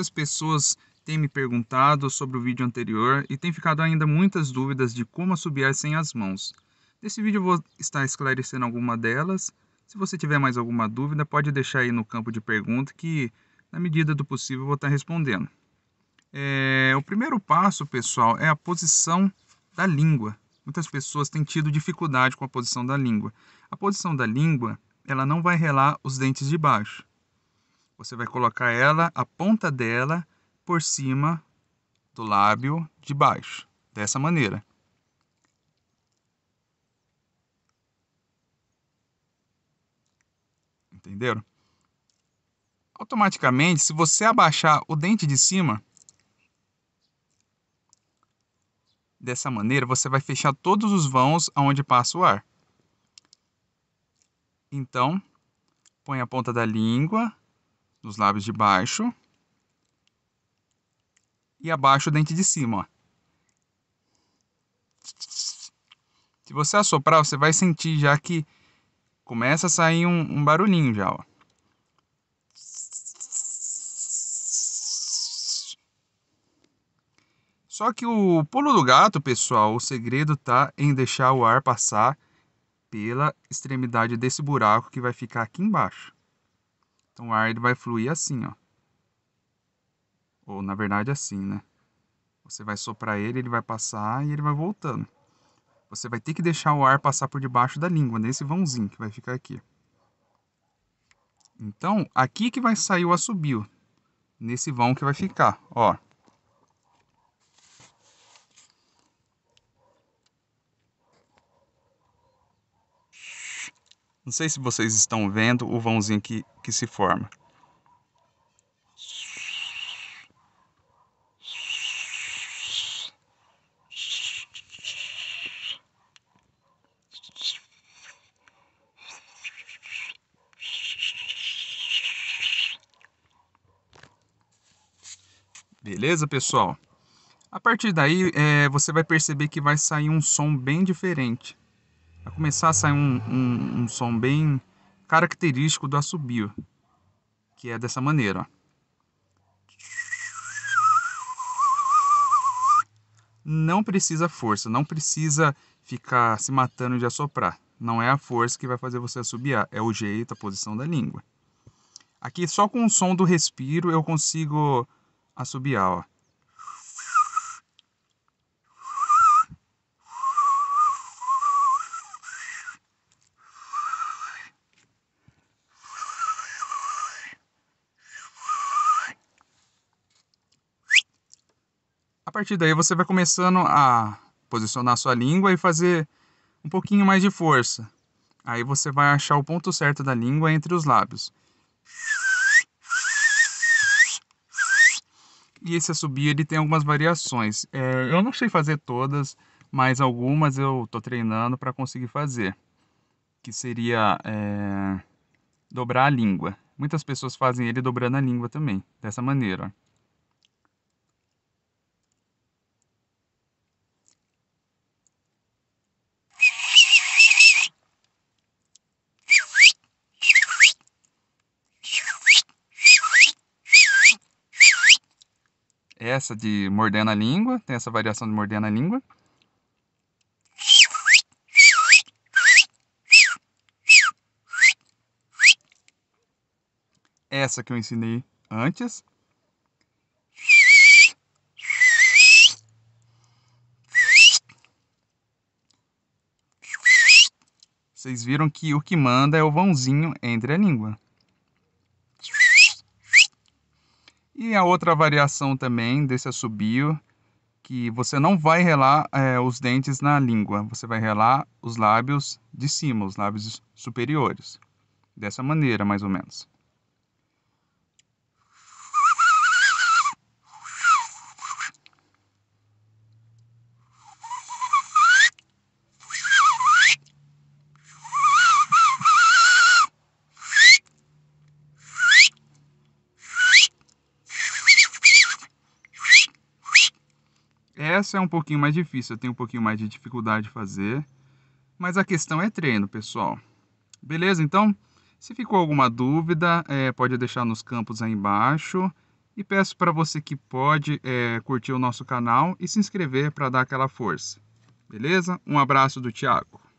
Muitas pessoas têm me perguntado sobre o vídeo anterior e tem ficado ainda muitas dúvidas de como assobiar sem as mãos. Nesse vídeo eu vou estar esclarecendo alguma delas. Se você tiver mais alguma dúvida, pode deixar aí no campo de pergunta que, na medida do possível, eu vou estar respondendo. É... o primeiro passo, pessoal, é a posição da língua. Muitas pessoas têm tido dificuldade com a posição da língua. A posição da língua, ela não vai relar os dentes de baixo. Você vai colocar ela, a ponta dela, por cima do lábio de baixo, dessa maneira. Entenderam? Automaticamente, se você abaixar o dente de cima, dessa maneira, você vai fechar todos os vãos aonde passa o ar. Então, põe a ponta da língua nos lábios de baixo e abaixo o dente de cima. Ó. Se você assoprar, você vai sentir já que começa a sair um, um barulhinho já. Ó. Só que o pulo do gato, pessoal, o segredo está em deixar o ar passar pela extremidade desse buraco que vai ficar aqui embaixo. Então o ar ele vai fluir assim, ó. Ou na verdade assim, né? Você vai soprar ele, ele vai passar e ele vai voltando. Você vai ter que deixar o ar passar por debaixo da língua, nesse vãozinho que vai ficar aqui. Então, aqui que vai sair o assobio, nesse vão que vai ficar, ó. Não sei se vocês estão vendo o vãozinho que, que se forma. Beleza, pessoal? A partir daí, é, você vai perceber que vai sair um som bem diferente. Vai começar a sair um, um, um som bem característico do assobio, que é dessa maneira. Ó. Não precisa força, não precisa ficar se matando de assoprar. Não é a força que vai fazer você assobiar, é o jeito, a posição da língua. Aqui só com o som do respiro eu consigo assobiar, ó. partir daí você vai começando a posicionar sua língua e fazer um pouquinho mais de força. Aí você vai achar o ponto certo da língua entre os lábios. E esse assobio ele tem algumas variações. É, eu não sei fazer todas, mas algumas eu tô treinando para conseguir fazer. Que seria é, dobrar a língua. Muitas pessoas fazem ele dobrando a língua também, dessa maneira. Ó. essa de mordendo a língua, tem essa variação de mordendo a língua. Essa que eu ensinei antes. Vocês viram que o que manda é o vãozinho entre a língua. E a outra variação também desse assobio, que você não vai relar é, os dentes na língua, você vai relar os lábios de cima, os lábios superiores. Dessa maneira, mais ou menos. Essa é um pouquinho mais difícil, eu tenho um pouquinho mais de dificuldade de fazer. Mas a questão é treino, pessoal. Beleza? Então, se ficou alguma dúvida, é, pode deixar nos campos aí embaixo. E peço para você que pode é, curtir o nosso canal e se inscrever para dar aquela força. Beleza? Um abraço do Thiago.